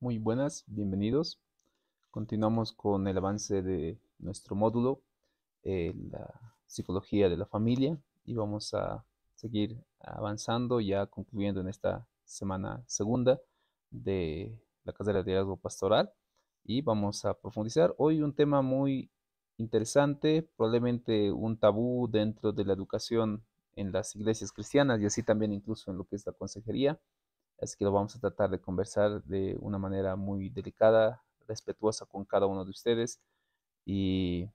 Muy buenas, bienvenidos. Continuamos con el avance de nuestro módulo, eh, la psicología de la familia, y vamos a seguir avanzando, ya concluyendo en esta semana segunda de la carrera de liderazgo pastoral. Y vamos a profundizar hoy un tema muy interesante, probablemente un tabú dentro de la educación en las iglesias cristianas y así también incluso en lo que es la consejería Así que lo vamos a tratar de conversar de una manera muy delicada, respetuosa con cada uno de ustedes y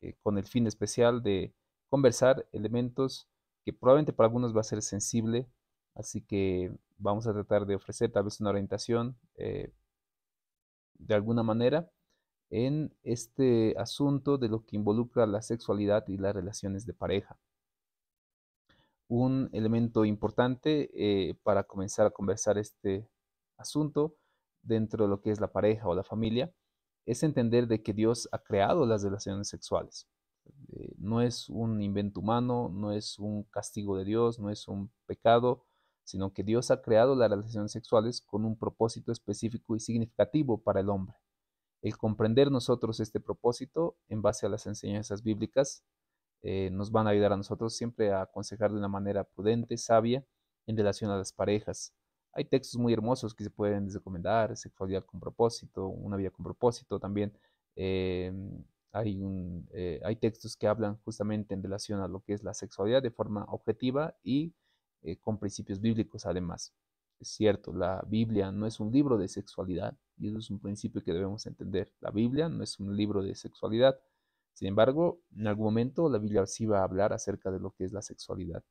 eh, con el fin especial de conversar elementos que probablemente para algunos va a ser sensible, así que vamos a tratar de ofrecer tal vez una orientación eh, de alguna manera en este asunto de lo que involucra la sexualidad y las relaciones de pareja un elemento importante eh, para comenzar a conversar este asunto dentro de lo que es la pareja o la familia es entender de que Dios ha creado las relaciones sexuales. Eh, no es un invento humano, no es un castigo de Dios, no es un pecado, sino que Dios ha creado las relaciones sexuales con un propósito específico y significativo para el hombre. El comprender nosotros este propósito en base a las enseñanzas bíblicas eh, nos van a ayudar a nosotros siempre a aconsejar de una manera prudente, sabia, en relación a las parejas. Hay textos muy hermosos que se pueden recomendar, Sexualidad con propósito, Una vida con propósito también. Eh, hay, eh, hay textos que hablan justamente en relación a lo que es la sexualidad de forma objetiva y con principios bíblicos además. Es cierto, la Biblia no es un libro de sexualidad y eso es un principio que debemos entender. La Biblia no es un libro de sexualidad, sin embargo, en algún momento la Biblia sí va a hablar acerca de lo que es la sexualidad.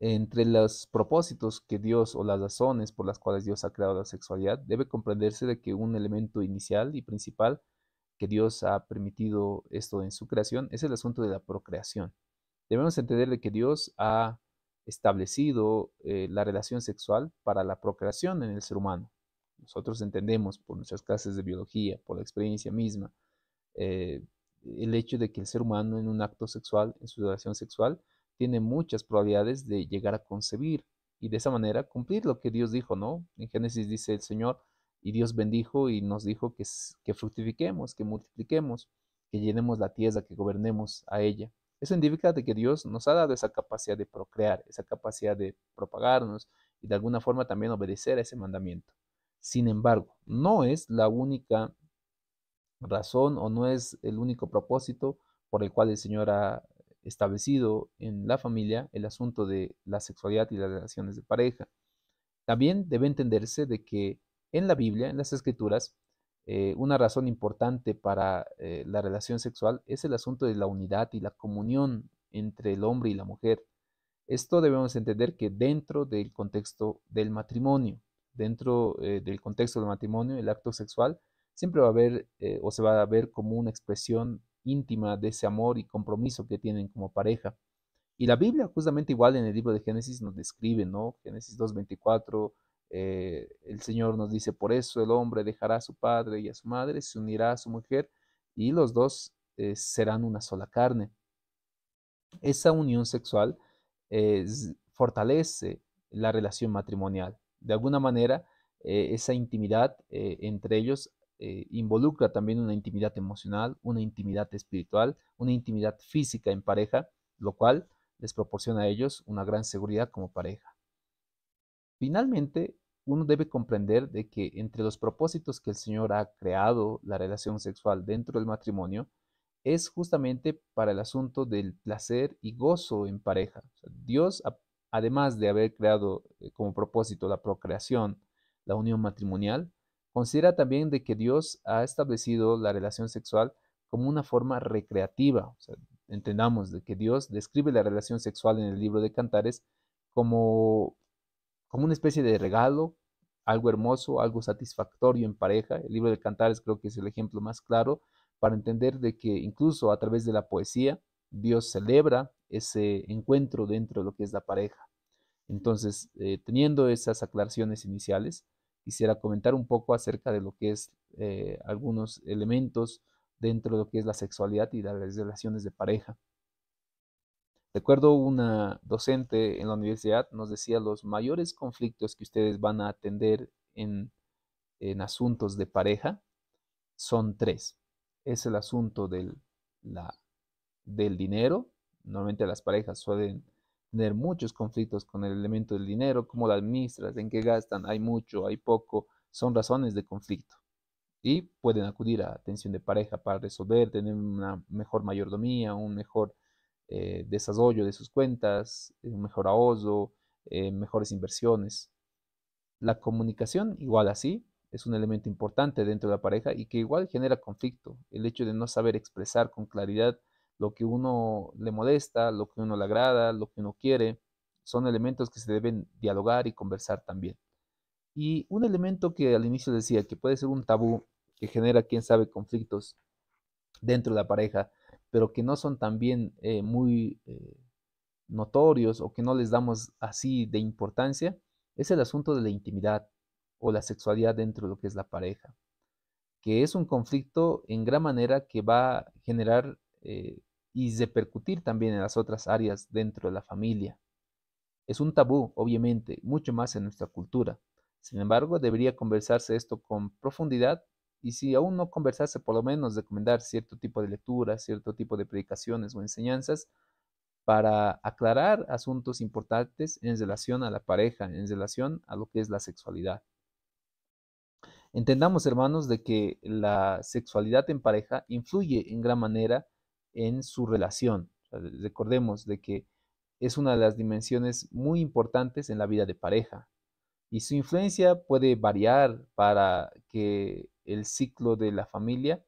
Entre los propósitos que Dios o las razones por las cuales Dios ha creado la sexualidad, debe comprenderse de que un elemento inicial y principal que Dios ha permitido esto en su creación es el asunto de la procreación. Debemos entender que Dios ha establecido eh, la relación sexual para la procreación en el ser humano. Nosotros entendemos por nuestras clases de biología, por la experiencia misma, eh, el hecho de que el ser humano en un acto sexual, en su relación sexual, tiene muchas probabilidades de llegar a concebir y de esa manera cumplir lo que Dios dijo, ¿no? En Génesis dice el Señor, y Dios bendijo y nos dijo que, que fructifiquemos, que multipliquemos, que llenemos la tierra, que gobernemos a ella. Eso indica que Dios nos ha dado esa capacidad de procrear, esa capacidad de propagarnos y de alguna forma también obedecer a ese mandamiento. Sin embargo, no es la única razón o no es el único propósito por el cual el Señor ha establecido en la familia el asunto de la sexualidad y las relaciones de pareja. También debe entenderse de que en la Biblia, en las Escrituras, eh, una razón importante para eh, la relación sexual es el asunto de la unidad y la comunión entre el hombre y la mujer. Esto debemos entender que dentro del contexto del matrimonio, dentro eh, del contexto del matrimonio, el acto sexual siempre va a haber eh, o se va a ver como una expresión íntima de ese amor y compromiso que tienen como pareja. Y la Biblia, justamente igual en el libro de Génesis, nos describe, ¿no? Génesis 2.24, eh, el Señor nos dice, por eso el hombre dejará a su padre y a su madre, se unirá a su mujer y los dos eh, serán una sola carne. Esa unión sexual fortalece la relación matrimonial. De alguna manera, esa intimidad entre ellos eh, involucra también una intimidad emocional, una intimidad espiritual, una intimidad física en pareja, lo cual les proporciona a ellos una gran seguridad como pareja. Finalmente, uno debe comprender de que entre los propósitos que el Señor ha creado la relación sexual dentro del matrimonio es justamente para el asunto del placer y gozo en pareja. Dios, además de haber creado eh, como propósito la procreación, la unión matrimonial, Considera también de que Dios ha establecido la relación sexual como una forma recreativa. entendamos de que Dios describe la relación sexual en el libro de Cantares como, como una especie de regalo, algo hermoso, algo satisfactorio en pareja. El libro de Cantares creo que es el ejemplo más claro para entender de que incluso a través de la poesía Dios celebra ese encuentro dentro de lo que es la pareja. Entonces, eh, teniendo esas aclaraciones iniciales, quisiera comentar un poco acerca de lo que es eh, algunos elementos dentro de lo que es la sexualidad y las relaciones de pareja. Recuerdo una docente en la universidad nos decía los mayores conflictos que ustedes van a atender en, asuntos de pareja son tres. Es el asunto la, del dinero. Normalmente las parejas suelen tener muchos conflictos con el elemento del dinero, cómo la administras, en qué gastan, hay mucho, hay poco, son razones de conflicto. Y pueden acudir a atención de pareja para resolver, tener una mejor mayordomía, un mejor eh, desarrollo de sus cuentas, un mejor ahorro, eh, mejores inversiones. La comunicación, igual así, es un elemento importante dentro de la pareja y que igual genera conflicto. El hecho de no saber expresar con claridad lo que uno le molesta, lo que uno le agrada, lo que uno quiere, son elementos que se deben dialogar y conversar también. Y un elemento que al inicio decía que puede ser un tabú que genera, quién sabe, conflictos dentro de la pareja, pero que no son también eh, muy eh, notorios o que no les damos así de importancia, es el asunto de la intimidad o la sexualidad dentro de lo que es la pareja, que es un conflicto en gran manera que va a generar eh, y repercutir también en las otras áreas dentro de la familia. Es un tabú, obviamente, mucho más en nuestra cultura. Sin embargo, debería conversarse esto con profundidad y si aún no conversarse, por lo menos recomendar cierto tipo de lecturas, cierto tipo de predicaciones o enseñanzas para aclarar asuntos importantes en relación a la pareja, en relación a lo que es la sexualidad. Entendamos, hermanos, de que la sexualidad en pareja influye en gran manera en su relación. recordemos de que es una de las dimensiones muy importantes en la vida de pareja y su influencia puede variar para que el ciclo de la familia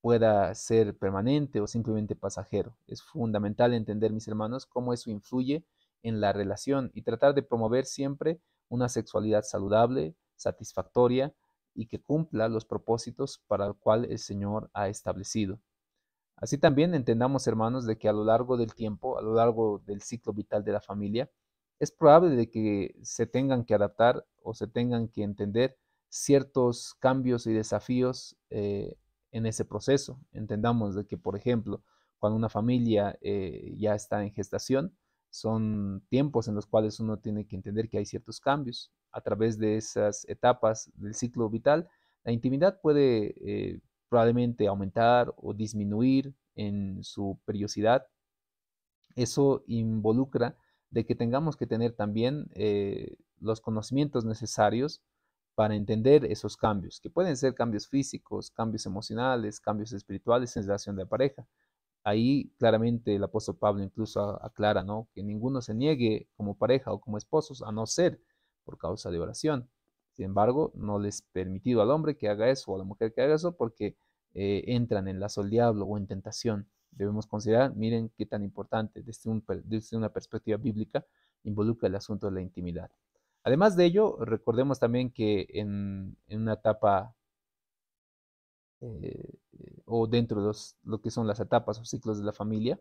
pueda ser permanente o simplemente pasajero. Es fundamental entender, mis hermanos, cómo eso influye en la relación y tratar de promover siempre una sexualidad saludable, satisfactoria y que cumpla los propósitos para el cual el Señor ha establecido. Así también entendamos, hermanos, de que a lo largo del tiempo, a lo largo del ciclo vital de la familia, es probable de que se tengan que adaptar o se tengan que entender ciertos cambios y desafíos eh, en ese proceso. Entendamos de que, por ejemplo, cuando una familia eh, ya está en gestación, son tiempos en los cuales uno tiene que entender que hay ciertos cambios. A través de esas etapas del ciclo vital, la intimidad puede eh, probablemente aumentar o disminuir en su periodicidad. Eso involucra de que tengamos que tener también eh, los conocimientos necesarios para entender esos cambios, que pueden ser cambios físicos, cambios emocionales, cambios espirituales en relación de pareja. Ahí claramente el apóstol Pablo incluso aclara, Que ninguno se niegue como pareja o como esposos, a no ser por causa de oración. Sin embargo, no les permitido al hombre que haga eso o a la mujer que haga eso porque eh, entran en lazo del diablo o en tentación. Debemos considerar, miren qué tan importante desde, una perspectiva bíblica involucra el asunto de la intimidad. Además de ello, recordemos también que en, una etapa eh, o dentro de lo que son las etapas o ciclos de la familia,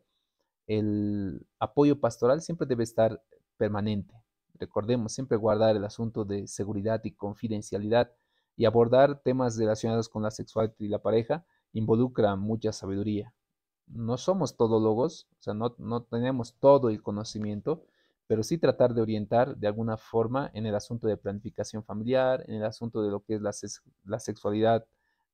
el apoyo pastoral siempre debe estar permanente. Recordemos siempre guardar el asunto de seguridad y confidencialidad y abordar temas relacionados con la sexualidad y la pareja involucra mucha sabiduría. No somos todólogos, o sea, no, tenemos todo el conocimiento, pero sí tratar de orientar de alguna forma en el asunto de planificación familiar, en el asunto de lo que es la, sexualidad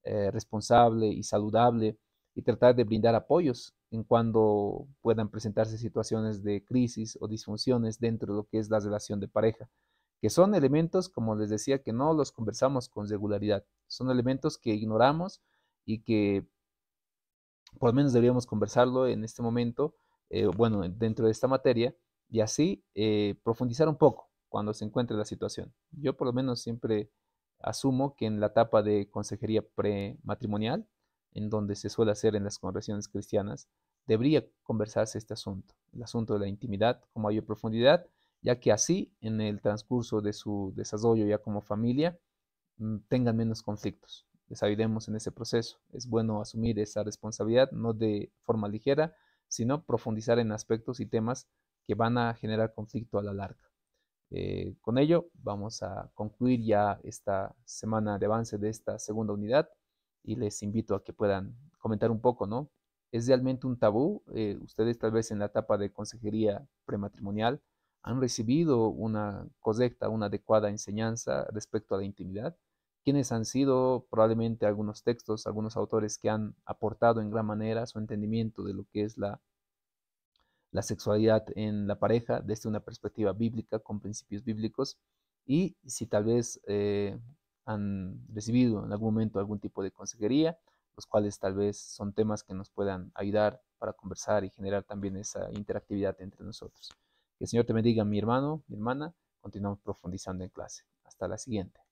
eh, responsable y saludable, y tratar de brindar apoyos en cuando puedan presentarse situaciones de crisis o disfunciones dentro de lo que es la relación de pareja, que son elementos, como les decía, que no los conversamos con regularidad, son elementos que ignoramos y que por lo menos deberíamos conversarlo en este momento, eh, bueno, dentro de esta materia, y así eh, profundizar un poco cuando se encuentre la situación. Yo por lo menos siempre asumo que en la etapa de consejería prematrimonial, en donde se suele hacer en las congregaciones cristianas, debería conversarse este asunto, el asunto de la intimidad con mayor profundidad, ya que así en el transcurso de su desarrollo ya como familia mm, tengan menos conflictos. Les ayudemos en ese proceso. Es bueno asumir esa responsabilidad, no de forma ligera, sino profundizar en aspectos y temas que van a generar conflicto a la larga. Eh, con ello vamos a concluir ya esta semana de avance de esta segunda unidad y les invito a que puedan comentar un poco, ¿no? ¿Es realmente un tabú? Eh, ustedes tal vez en la etapa de consejería prematrimonial han recibido una correcta, una adecuada enseñanza respecto a la intimidad. Quienes han sido probablemente algunos textos, algunos autores que han aportado en gran manera su entendimiento de lo que es la, la sexualidad en la pareja desde una perspectiva bíblica, con principios bíblicos, y si tal vez eh, han recibido en algún momento algún tipo de consejería, los cuales tal vez son temas que nos puedan ayudar para conversar y generar también esa interactividad entre nosotros. Que el Señor te bendiga, mi hermano, mi hermana. Continuamos profundizando en clase. Hasta la siguiente.